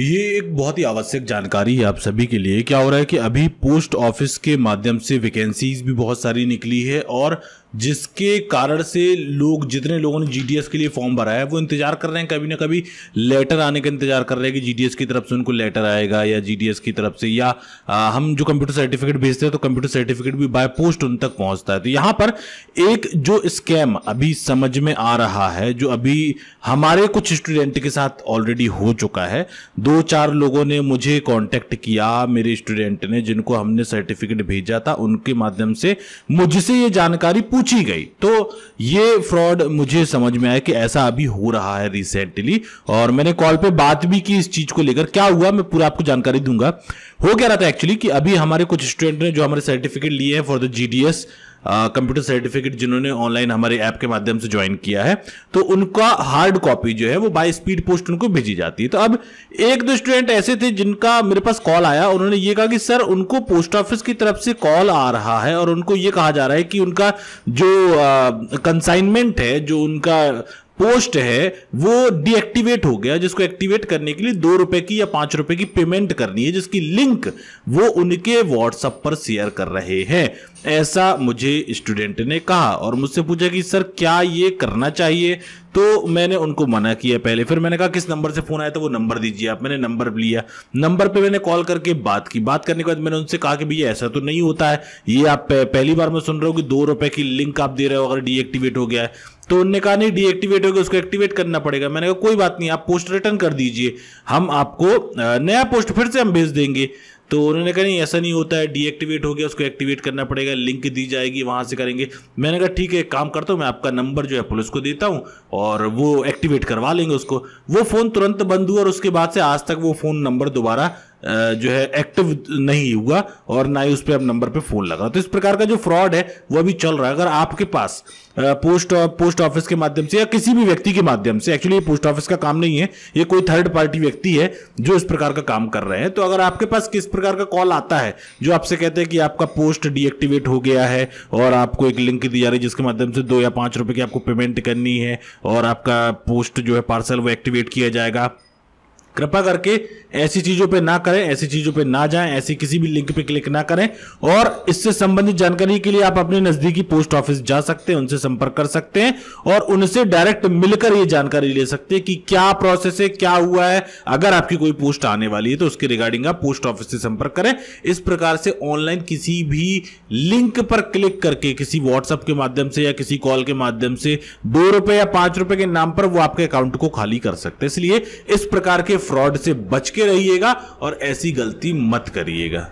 ये एक बहुत ही आवश्यक जानकारी है आप सभी के लिए क्या हो रहा है कि अभी पोस्ट ऑफिस के माध्यम से वैकेंसीज भी बहुत सारी निकली है और जिसके कारण से लोग जितने लोगों ने जीडीएस के लिए फॉर्म भरा है वो इंतजार कर रहे हैं कभी ना कभी लेटर आने का इंतजार कर रहे हैं कि जीडीएस की तरफ से उनको लेटर आएगा या जीडीएस की तरफ से या आ, हम जो कंप्यूटर सर्टिफिकेट भेजते हैं तो कंप्यूटर सर्टिफिकेट भी बाय पोस्ट उन तक पहुंचता है तो यहां पर एक जो स्कैम अभी समझ में आ रहा है जो अभी हमारे कुछ स्टूडेंट के साथ ऑलरेडी हो चुका है दो चार लोगों ने मुझे कांटेक्ट किया मेरे स्टूडेंट ने जिनको हमने सर्टिफिकेट भेजा था उनके माध्यम से मुझसे ये जानकारी पूछी गई तो ये फ्रॉड मुझे समझ में आया कि ऐसा अभी हो रहा है रिसेंटली और मैंने कॉल पे बात भी की इस चीज को लेकर क्या हुआ मैं पूरा आपको जानकारी दूंगा हो क्या रहा था एक्चुअली कि अभी हमारे कुछ स्टूडेंट ने जो हमारे सर्टिफिकेट लिए हैं for the GDS computer certificate जिन्होंने ऑनलाइन हमारे ऐप के माध्यम से ज्वाइन किया है तो उनका हार्ड कॉपी जो है वो बाय स्पीड पोस्ट उनको भेजी जाती है तो अब एक दो स्टूडेंट ऐसे थे जिनका मेरे पास कॉल आया उन्होंने ये कहा कि सर उनको पोस्ट ऑफिस की तरफ से कॉल आ रहा है और उनको ये कहा जा रहा है कि उनका जो कंसाइनमेंट है जो उनका पोस्ट है वो डीएक्टिवेट हो गया जिसको एक्टिवेट करने के लिए दो रुपए की या पांच रुपए की पेमेंट करनी है जिसकी लिंक वो उनके व्हाट्सएप पर शेयर कर रहे हैं ऐसा मुझे स्टूडेंट ने कहा और मुझसे पूछा कि सर क्या ये करना चाहिए तो मैंने उनको मना किया पहले फिर मैंने कहा किस नंबर से फोन आया था वो नंबर दीजिए आप मैंने नंबर लिया नंबर पे मैंने कॉल करके बात की बात करने के बाद मैंने उनसे कहा कि भैया ऐसा तो नहीं होता है ये आप पहली बार मैं सुन रहा हूँ कि दो रुपए की लिंक आप दे रहे हो अगर डीएक्टिवेट हो गया है तो उन्होंने कहा नहीं डीएक्टिवेट हो गया उसको एक्टिवेट करना पड़ेगा मैंने कहा कोई बात नहीं आप पोस्ट रिटर्न कर दीजिए हम आपको नया पोस्ट फिर से हम भेज देंगे तो उन्होंने कहा नहीं ऐसा नहीं होता है डीएक्टिवेट हो गया उसको एक्टिवेट करना पड़ेगा लिंक दी जाएगी वहाँ से करेंगे मैंने कहा ठीक है काम करता हूँ मैं आपका नंबर जो है पुलिस को देता हूँ और वो एक्टिवेट करवा लेंगे उसको वो फ़ोन तुरंत बंद हुआ और उसके बाद से आज तक वो फ़ोन नंबर दोबारा जो है एक्टिव नहीं हुआ और ना ही उस पर अब नंबर पे फोन लगा तो इस प्रकार का जो फ्रॉड है वो अभी चल रहा है अगर आपके पास पोस्ट पोस्ट ऑफिस के माध्यम से या किसी भी व्यक्ति के माध्यम से एक्चुअली ये पोस्ट ऑफिस का काम नहीं है ये कोई थर्ड पार्टी व्यक्ति है जो इस प्रकार का काम कर रहे हैं तो अगर आपके पास किस प्रकार का कॉल आता है जो आपसे कहते हैं कि आपका पोस्ट डीएक्टिवेट हो गया है और आपको एक लिंक दी जा रही है जिसके माध्यम से दो या पाँच रुपये की आपको पेमेंट करनी है और आपका पोस्ट जो है पार्सल वो एक्टिवेट किया जाएगा कृपा करके ऐसी चीजों पे ना करें ऐसी चीजों पे ना जाएं ऐसी किसी भी लिंक पे क्लिक ना करें और इससे संबंधित जानकारी के लिए आप अपने नजदीकी पोस्ट ऑफिस जा सकते हैं उनसे संपर्क कर सकते हैं और उनसे डायरेक्ट मिलकर ये जानकारी ले सकते हैं कि क्या प्रोसेस है क्या हुआ है अगर आपकी कोई पोस्ट आने वाली है तो उसके रिगार्डिंग आप पोस्ट ऑफिस से संपर्क करें इस प्रकार से ऑनलाइन किसी भी लिंक पर क्लिक करके किसी व्हाट्सएप के माध्यम से या किसी कॉल के माध्यम से दो रुपए या पांच रुपए के नाम पर वो आपके अकाउंट को खाली कर सकते हैं इसलिए इस प्रकार के फ्रॉड से बच के रहिएगा और ऐसी गलती मत करिएगा